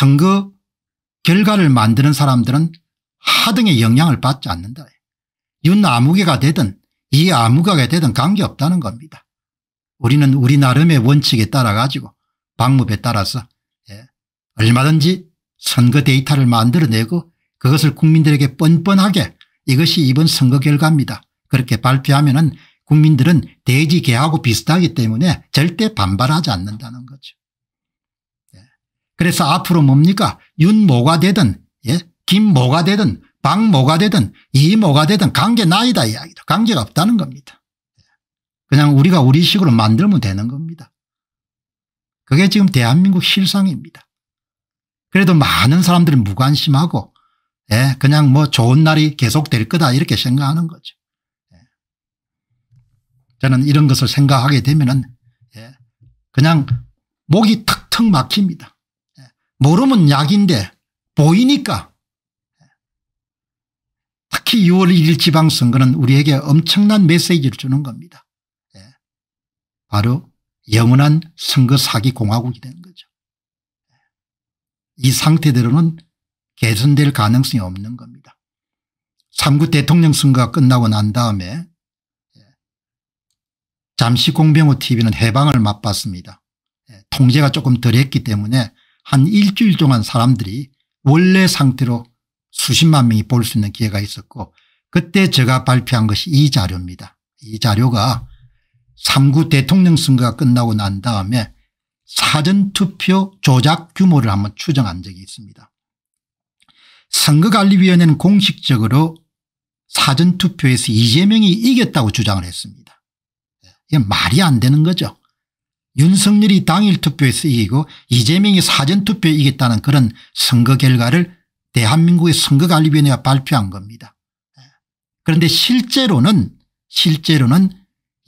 선거 결과를 만드는 사람들은 하등의 영향을 받지 않는다. 윤 아무개가 되든 이 아무개가 되든 관계없다는 겁니다. 우리는 우리 나름의 원칙에 따라 가지고 방법에 따라서 예, 얼마든지 선거 데이터를 만들어내고 그것을 국민들에게 뻔뻔하게 이것이 이번 선거 결과입니다. 그렇게 발표하면 은 국민들은 돼지개하고 비슷하기 때문에 절대 반발하지 않는다는 거죠. 그래서 앞으로 뭡니까 윤모가 되든 예? 김모가 되든 박모가 되든 이모가 되든 관계 나이다 이야기다 관계가 없다는 겁니다. 그냥 우리가 우리 식으로 만들면 되는 겁니다. 그게 지금 대한민국 실상입니다. 그래도 많은 사람들이 무관심하고 예, 그냥 뭐 좋은 날이 계속될 거다 이렇게 생각하는 거죠. 예. 저는 이런 것을 생각하게 되면 은 예, 그냥 목이 탁탁 막힙니다. 모르면 약인데 보이니까 특히 6월 1일 지방선거는 우리에게 엄청난 메시지를 주는 겁니다. 예. 바로 영원한 선거 사기 공화국이 되는 거죠. 예. 이 상태대로는 개선될 가능성이 없는 겁니다. 3구 대통령 선거가 끝나고 난 다음에 예. 잠시 공병호 TV는 해방을 맛봤습니다. 예. 통제가 조금 덜했기 때문에 한 일주일 동안 사람들이 원래 상태로 수십만 명이 볼 수 있는 기회가 있었고 그때 제가 발표한 것이 이 자료입니다. 이 자료가 3구 대통령 선거가 끝나고 난 다음에 사전투표 조작 규모를 한번 추정한 적이 있습니다. 선거관리위원회는 공식적으로 사전투표에서 이재명이 이겼다고 주장을 했습니다. 이건 말이 안 되는 거죠. 윤석열이 당일투표에서 이기고 이재명이 사전투표에 이겼다는 그런 선거 결과를 대한민국의 선거관리위원회가 발표한 겁니다. 예. 그런데 실제로는 실제로는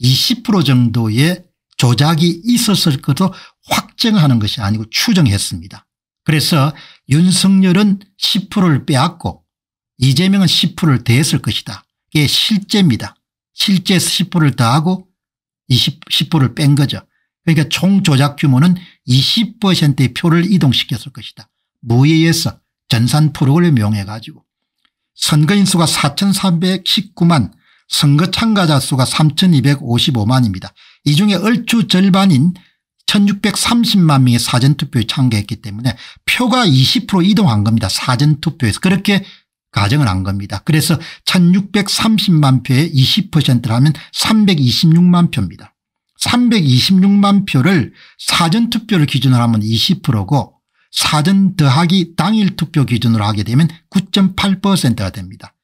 20% 정도의 조작이 있었을 것도 확정하는 것이 아니고 추정했습니다. 그래서 윤석열은 10%를 빼앗고 이재명은 10%를 대했을 것이다. 이게 실제입니다. 실제 10%를 더하고 20, 10%를 뺀 거죠. 그러니까 총 조작 규모는 20%의 표를 이동시켰을 것이다. 무예에서 전산 프로그램을 이용해 가지고 선거인 수가 4,319만 선거 참가자 수가 3,255만입니다. 이 중에 얼추 절반인 1630만 명이 사전투표에 참가했기 때문에 표가 20% 이동한 겁니다. 사전투표에서 그렇게 가정을 한 겁니다. 그래서 1630만 표에 2 0라면 326만 표입니다. 326만 표를 사전투표를 기준으로 하면 20%고 사전 더하기 당일 투표 기준으로 하게 되면 9.8%가 됩니다.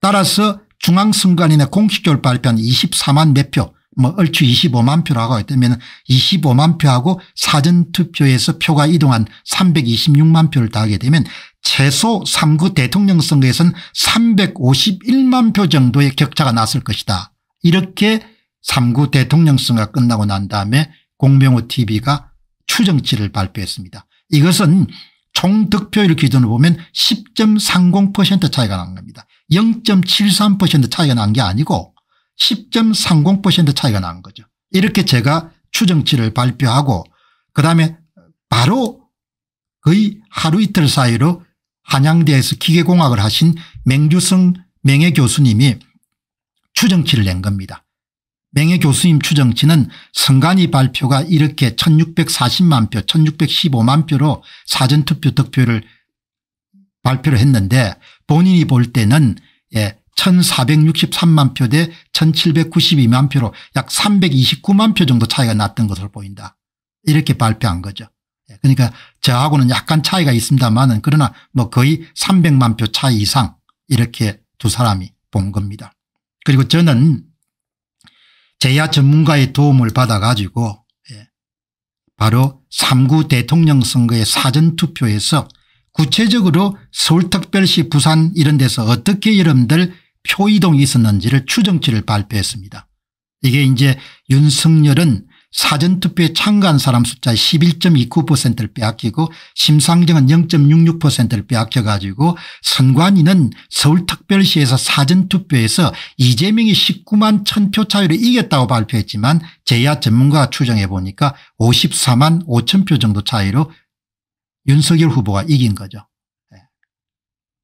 따라서 중앙선관위나 공식적으로 발표한 24만 몇 표, 뭐 얼추 25만 표라고 했다면 25만 표하고 사전투표에서 표가 이동한 326만 표를 다하게 되면 최소 3구 대통령 선거에서는 351만 표 정도의 격차가 났을 것이다. 이렇게 3구 대통령 선거가 끝나고 난 다음에 공병호 tv가 추정치를 발표했습니다. 이것은 총 득표율 기준으로 보면 10.30% 차이가 난 겁니다. 0.73% 차이가 난 게 아니고 10.30% 차이가 난 거죠. 이렇게 제가 추정치를 발표하고 그다음에 바로 거의 하루 이틀 사이로 한양대에서 기계공학을 하신 맹주성 명예교수님이 추정치를 낸 겁니다. 맹해 교수님 추정치는 선관위 발표가 이렇게 1640만 표 1615만 표로 사전투표 득표를 발표를 했는데 본인이 볼 때는 예, 1463만 표 대 1792만 표로 약 329만 표 정도 차이가 났던 것으로 보인다. 이렇게 발표한 거죠. 예, 그러니까 저하고는 약간 차이가 있습니다만은 그러나 뭐 거의 300만 표 차이 이상 이렇게 두 사람이 본 겁니다. 그리고 저는 제야 전문가의 도움을 받아가지고 예, 바로 3구 대통령 선거의 사전투표에서 구체적으로 서울특별시 부산 이런 데서 어떻게 여러분들 표이동이 있었는지를 추정치를 발표했습니다. 이게 이제 윤석열은 사전투표에 참가한 사람 숫자의 11.29%를 빼앗기고 심상정은 0.66%를 빼앗겨 가지고 선관위는 서울특별시에서 사전투표에서 이재명이 19만 1000표 차이로 이겼다고 발표했지만 제야 전문가가 추정해 보니까 54만 5000표 정도 차이로 윤석열 후보가 이긴 거죠. 예.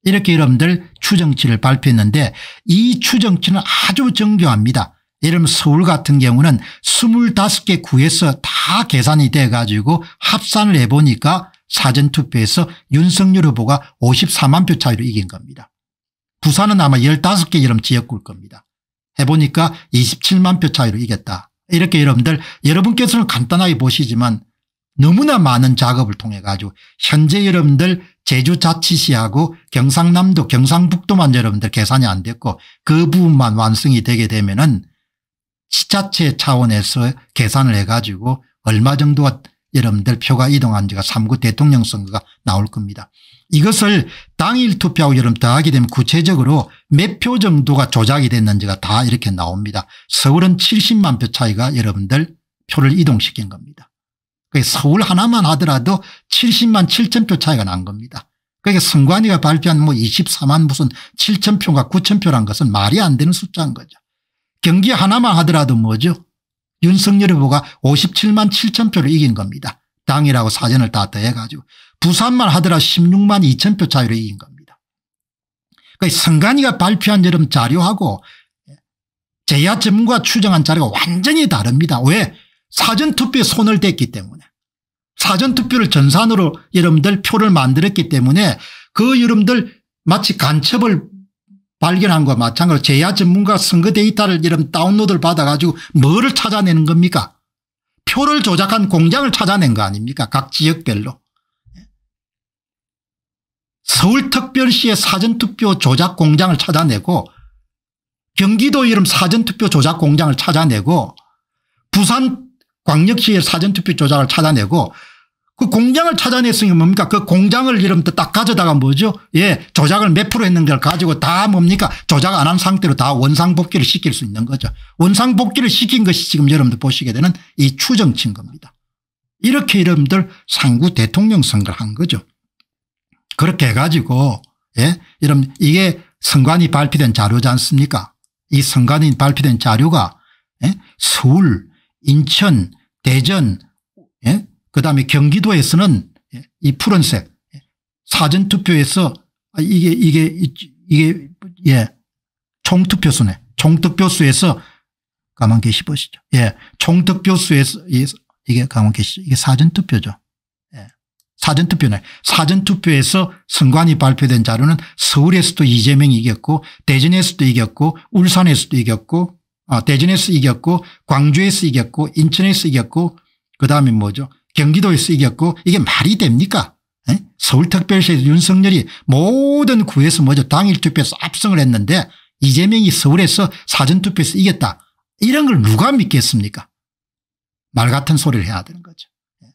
이렇게 여러분들 추정치를 발표했는데 이 추정치는 아주 정교합니다. 이름 서울 같은 경우는 25개 구에서 다 계산이 돼 가지고 합산을 해보니까 사전투표에서 윤석열 후보가 54만 표 차이로 이긴 겁니다. 부산은 아마 15개 이름 지역구일 겁니다. 해보니까 27만 표 차이로 이겼다. 이렇게 여러분들 여러분께서는 간단하게 보시지만 너무나 많은 작업을 통해 가지고 현재 여러분들 제주자치시하고 경상남도 경상북도만 여러분들 계산이 안 됐고 그 부분만 완성이 되게 되면은 지자체 차원에서 계산을 해가지고 얼마 정도가 여러분들 표가 이동한 지가 3구 대통령 선거가 나올 겁니다. 이것을 당일 투표하고 여러분 더하게 되면 구체적으로 몇 표 정도가 조작이 됐는지가 다 이렇게 나옵니다. 서울은 70만 표 차이가 여러분들 표를 이동시킨 겁니다. 서울 하나만 하더라도 70만 7천 표 차이가 난 겁니다. 그러니까 선관위가 발표한 뭐 24만 무슨 7천 표가 9천 표란 것은 말이 안 되는 숫자인 거죠. 경기 하나만 하더라도 뭐죠? 윤석열 후보가 57만 7천 표를 이긴 겁니다. 당이라고 사전을 다 더해가지고 부산만 하더라 16만 2천 표 차이로 이긴 겁니다. 그러니까 성간이가 발표한 여름 자료하고 제야 전문가 추정한 자료가 완전히 다릅니다. 왜? 사전투표에 손을 댔기 때문에. 사전투표를 전산으로 여러분들 표를 만들었기 때문에 그 여러분들 마치 간첩을 발견한 것 마찬가지로 제야 전문가 선거 데이터를 이런 다운로드를 받아가지고 뭐를 찾아내는 겁니까? 표를 조작한 공장을 찾아낸 거 아닙니까? 각 지역별로. 서울특별시의 사전투표 조작 공장을 찾아내고 경기도 이름 사전투표 조작 공장을 찾아내고 부산 광역시의 사전투표 조작을 찾아내고 그 공장을 찾아냈으니까 뭡니까 그 공장을 이름부터 딱 가져다가 뭐죠 예 조작을 몇 프로 했는가를 가지고 다 뭡니까 조작 안 한 상태로 다 원상복귀를 시킬 수 있는 거죠 원상복귀를 시킨 것이 지금 여러분들 보시게 되는 이 추정치인 겁니다 이렇게 여러분들 상구 대통령 선거를 한 거죠 그렇게 해가지고 예 여러분 이게 선관위 발표된 자료지 않습니까 이 선관위 발표된 자료가 예? 서울 인천 대전 그다음에 경기도에서는 이 푸른색 사전투표에서 아, 이게 이게 이게 예 총투표수네 총득표수에서 가만 계시 보시죠 예 총득표수에서 이게 가만 계시죠 이게 사전투표죠 예 사전투표네 사전투표에서 선관위 발표된 자료는 서울에서도 이재명이 이겼고 대전에서도 이겼고 울산에서도 이겼고 아 대전에서 이겼고 광주에서 이겼고 인천에서 이겼고 그 다음에 뭐죠 경기도에서 이겼고 이게 말이 됩니까 에? 서울특별시에서 윤석열이 모든 구에서 먼저 당일투표에서 압승을 했는데 이재명이 서울에서 사전투표에서 이겼다 이런 걸 누가 믿겠습니까 말 같은 소리를 해야 되는 거죠 예.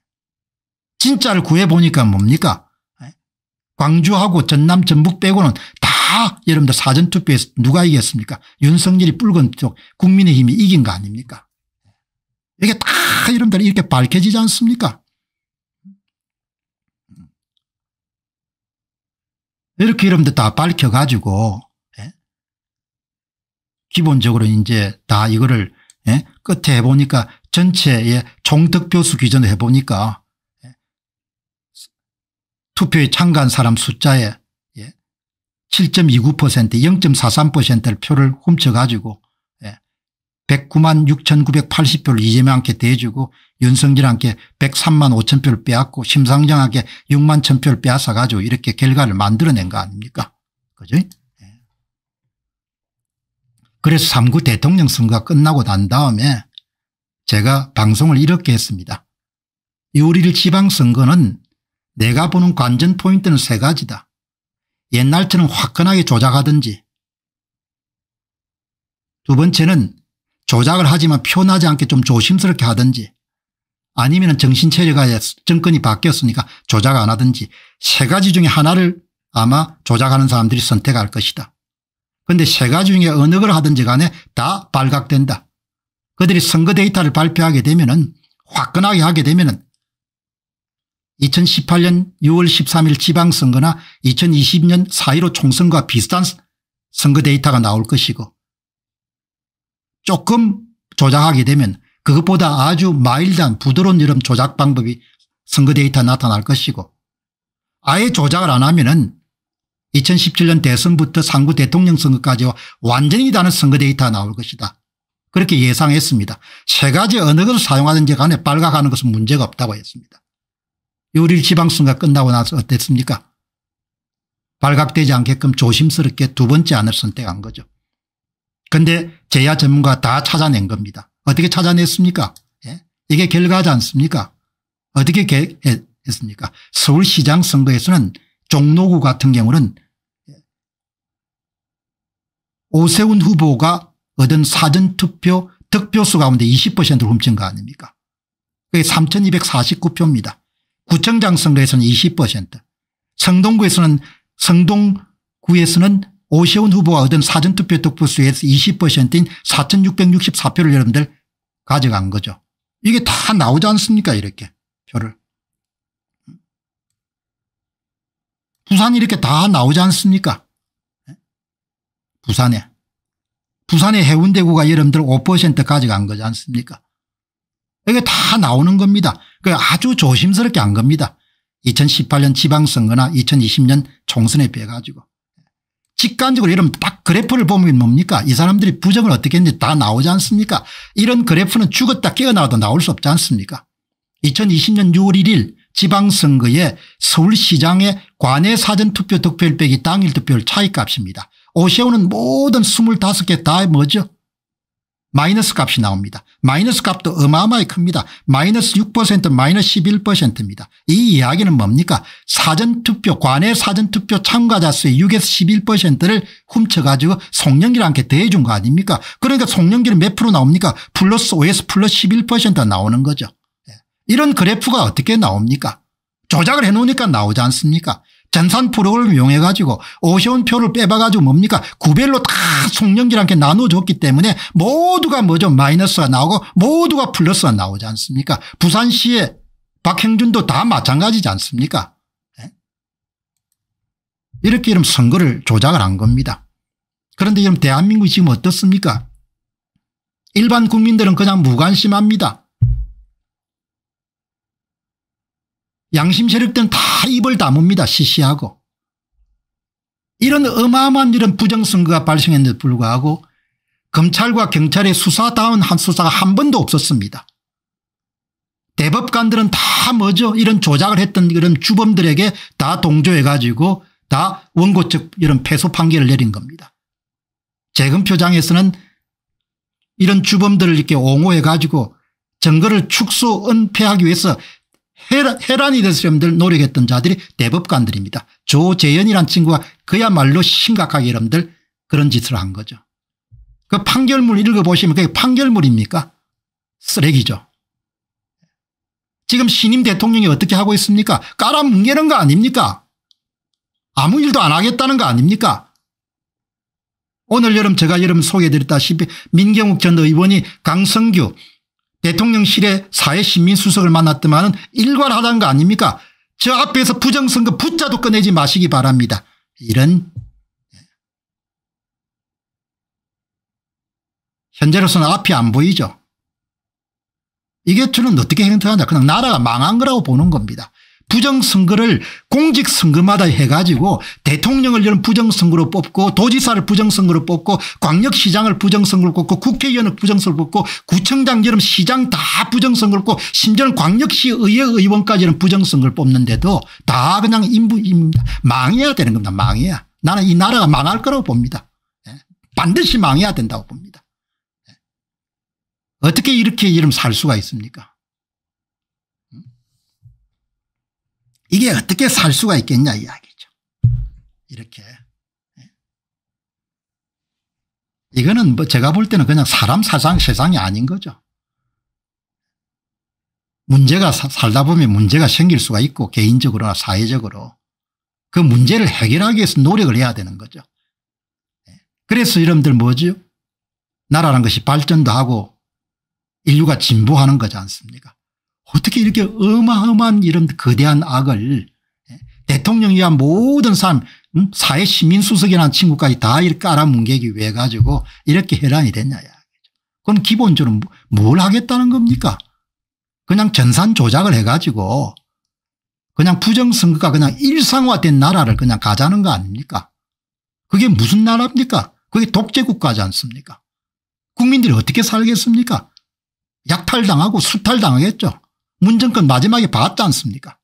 진짜를 구해보니까 뭡니까 예. 광주하고 전남 전북 빼고는 다 여러분들 사전투표에서 누가 이겼습니까 윤석열이 붉은 쪽 국민의힘이 이긴 거 아닙니까 이게 다 이름들이 이렇게 밝혀지지 않습니까? 이렇게 이름들 다 밝혀가지고 예? 기본적으로 이제 다 이거를 예? 끝에 해보니까 전체의 종득표수 기준을 해보니까 예? 투표에 참가한 사람 숫자에 7.29% 예? 0.43%를 표를 훔쳐가지고 109만 6,980표를 이재명한테 대주고 윤석열한테 103만 5천표를 빼앗고 심상정한테 6만 1천표를 빼앗아가지고 이렇게 결과를 만들어낸 거 아닙니까? 그죠? 예. 그래서 3구 대통령 선거가 끝나고 난 다음에 제가 방송을 이렇게 했습니다. 6월 1 지방선거는 내가 보는 관전 포인트는 세 가지다. 옛날처럼 화끈하게 조작하든지 두 번째는 조작을 하지만 표현하지 않게 좀 조심스럽게 하든지 아니면 정신체제가 정권이 바뀌었으니까 조작 안 하든지 세 가지 중에 하나를 아마 조작하는 사람들이 선택할 것이다. 그런데 세 가지 중에 어느 걸 하든지 간에 다 발각된다. 그들이 선거 데이터를 발표하게 되면 은 화끈하게 하게 되면 은 2018년 6월 13일 지방선거나 2020년 4.15 총선과 비슷한 선거 데이터가 나올 것이고 조금 조작하게 되면 그것보다 아주 마일드한 부드러운 이름 조작 방법이 선거 데이터 나타날 것이고 아예 조작을 안 하면 은 2017년 대선부터 상구 대통령 선거까지 완전히 다른 선거 데이터가 나올 것이다. 그렇게 예상했습니다. 세 가지 어느 것을 사용하든지 간에 빨각하는 것은 문제가 없다고 했습니다. 요일 지방선거 끝나고 나서 어땠습니까? 발각되지 않게끔 조심스럽게 두 번째 안을 선택한 거죠. 근데 제야 전문가 다 찾아낸 겁니다. 어떻게 찾아냈습니까? 예? 이게 결과지 않습니까? 어떻게 개, 예, 했습니까? 서울시장 선거에서는 종로구 같은 경우는 오세훈 후보가 얻은 사전투표 득표수 가운데 20%를 훔친 거 아닙니까? 그게 3249표입니다. 구청장 선거에서는 20%, 성동구에서는 성동구에서는 오세훈 후보가 얻은 사전투표 득표수에서 20%인 4664표를 여러분들 가져간 거죠. 이게 다 나오지 않습니까 이렇게 표를. 부산이 이렇게 다 나오지 않습니까 부산에. 부산의 해운대구가 여러분들 5% 가져간 거지 않습니까 이게 다 나오는 겁니다. 그 아주 조심스럽게 한 겁니다. 2018년 지방선거나 2020년 총선에 비해 가지고. 직관적으로 이런 딱 그래프를 보면 뭡니까 이 사람들이 부정을 어떻게 했는지 다 나오지 않습니까 이런 그래프는 죽었다 깨어나도 나올 수 없지 않습니까 2020년 6월 1일 지방선거에 서울시장의 관외 사전투표 득표율 빼기 당일 득표율 차이값입니다. 오세훈은 모든 25개 다 뭐죠 마이너스 값이 나옵니다. 마이너스 값도 어마어마하게 큽니다. 마이너스 6% 마이너스 11%입니다. 이 이야기는 뭡니까 사전투표 관외 사전투표 참가자 수의 6에서 11%를 훔쳐가지고 송영길한테 대해준 거 아닙니까 그러니까 송영길은 몇 프로 나옵니까 플러스 5에서 플러스 11%가 나오는 거죠. 예. 이런 그래프가 어떻게 나옵니까 조작을 해놓으니까 나오지 않습니까 전산 프로그램을 이용해 가지고 오션표를 빼봐 가지고 뭡니까 구별로 다 송년기랑께 나눠줬기 때문에 모두가 뭐죠 마이너스가 나오고 모두가 플러스가 나오지 않습니까 부산시의 박형준도 다 마찬가지지 않습니까 예? 이렇게 이런 선거를 조작을 한 겁니다 그런데 이런 대한민국이 지금 어떻습니까 일반 국민들은 그냥 무관심합니다 양심 세력들은 다 입을 다뭅니다. 시시하고. 이런 어마어마한 이런 부정선거가 발생했는데 불구하고 검찰과 경찰의 수사다운 한 수사가 한 번도 없었습니다. 대법관들은 다 뭐죠 이런 조작을 했던 그런 주범들에게 다 동조해가지고 다 원고 측 이런 패소 판결을 내린 겁니다. 재검표장에서는 이런 주범들을 이렇게 옹호해가지고 증거를 축소 은폐하기 위해서 해란, 이 됐을 여러들 노력했던 자들이 대법관들입니다. 조재현이란 친구가 그야말로 심각하게 여러분들 그런 짓을 한 거죠. 그 판결문 읽어보시면 그게 판결문입니까? 쓰레기죠. 지금 신임 대통령이 어떻게 하고 있습니까? 깔아뭉개는 거 아닙니까? 아무 일도 안 하겠다는 거 아닙니까? 오늘 여름 제가 여름 소개해드렸다시피 민경욱 전 의원이 강성규 대통령실에 사회신민수석을 만났더만은 일괄하다는 거 아닙니까? 저 앞에서 부정선거 붙자도 꺼내지 마시기 바랍니다. 이런 예. 현재로서는 앞이 안 보이죠. 이게 저는 어떻게 행태하냐 그냥 나라가 망한 거라고 보는 겁니다. 부정선거를 공직선거마다 해가지고 대통령을 이런 부정선거로 뽑고 도지사를 부정선거로 뽑고 광역시장을 부정선거로 뽑고 국회의원을 부정선거로 뽑고 구청장 이런 시장 다 부정선거로 뽑고 심지어는 광역시 의회 의원까지 는 부정선거를 뽑는데도 다 그냥 인부, 입니다 망해야 되는 겁니다. 망해야. 나는 이 나라가 망할 거라고 봅니다. 예. 반드시 망해야 된다고 봅니다. 예. 어떻게 이렇게 이름 살 수가 있습니까 이게 어떻게 살 수가 있겠냐 이야기죠. 이렇게. 예. 이거는 뭐 제가 볼 때는 그냥 사람 사상 세상이 아닌 거죠. 문제가 살다 보면 문제가 생길 수가 있고 개인적으로나 사회적으로 그 문제를 해결하기 위해서 노력을 해야 되는 거죠. 예. 그래서 여러들 뭐죠? 나라는 것이 발전도 하고 인류가 진보하는 거지 않습니까? 어떻게 이렇게 어마어마한 이런 거대한 악을 예, 대통령 이야 모든 사람 음? 사회 시민수석이라 친구까지 다 이렇게 깔아뭉개기 위해 가지고 이렇게 혈안이 됐냐 그건 기본적으로 뭐, 뭘 하겠다는 겁니까 그냥 전산 조작을 해가지고 그냥 부정선거가 그냥 일상화된 나라를 그냥 가자는 거 아닙니까 그게 무슨 나라입니까 그게 독재국가지 않습니까 국민들이 어떻게 살겠습니까 약탈당하고 수탈당하겠죠 문정권 마지막에 봤지 않습니까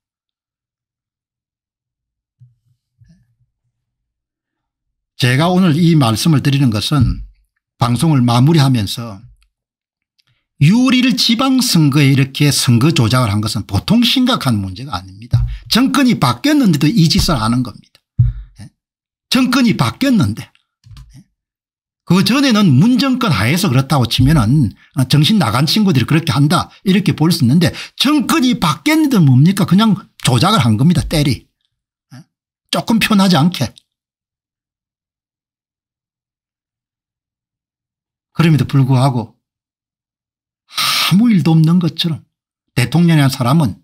제가 오늘 이 말씀을 드리는 것은 방송을 마무리하면서 유리를 지방선거에 이렇게 선거 조작을 한 것은 보통 심각한 문제가 아닙니다. 정권이 바뀌었는데도 이 짓을 하는 겁니다. 예? 정권이 바뀌었는데 그 전에는 문정권 하에서 그렇다고 치면은 아, 정신 나간 친구들이 그렇게 한다 이렇게 볼 수 있는데 정권이 바뀌었는데 뭡니까 그냥 조작을 한 겁니다 때리 아, 조금 편하지 않게 그럼에도 불구하고 아무 일도 없는 것처럼 대통령이란 사람은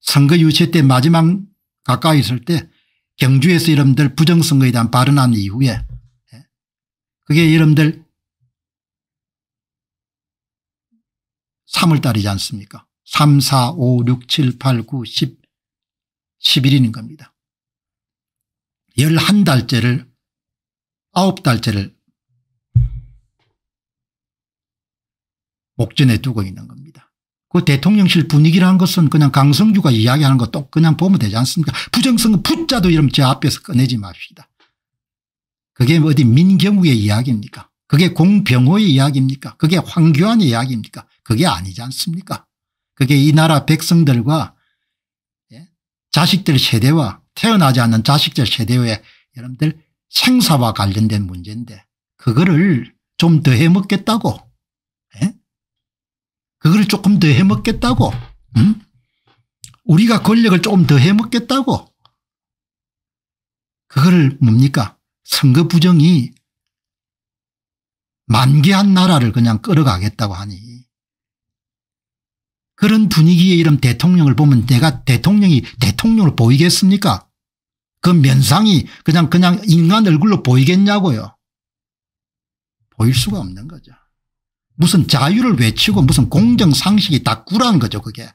선거 유세때 마지막 가까이 있을 때 경주에서 여러분들 부정선거에 대한 발언한 이후에 그게 여러분들 3월달이지 않습니까 3, 4, 5, 6, 7, 8, 9, 10, 11일인 겁니다. 11달째를 9달째를 목전에 두고 있는 겁니다. 그 대통령실 분위기라는 것은 그냥 강성규가 이야기하는 것도 그냥 보면 되지 않습니까 부정성거 푸자도 이러면 제 앞에서 꺼내지 맙시다. 그게 어디 민경우의 이야기입니까 그게 공병호의 이야기입니까 그게 황교안의 이야기입니까 그게 아니지 않습니까 그게 이 나라 백성들과 예? 자식들 세대와 태어나지 않는 자식들 세대의 여러분들 생사와 관련된 문제인데 그거를 좀 더 해먹겠다고 예? 그를 조금 더 해먹겠다고 음? 우리가 권력을 조금 더 해먹겠다고 그거를 뭡니까 선거 부정이 만개한 나라를 그냥 끌어가겠다고 하니 그런 분위기에 이런 대통령을 보면 내가 대통령이 대통령을 보이겠습니까? 그 면상이 그냥 그냥 인간 얼굴로 보이겠냐고요. 보일 수가 없는 거죠. 무슨 자유를 외치고 무슨 공정상식이 다꾸란 거죠 그게.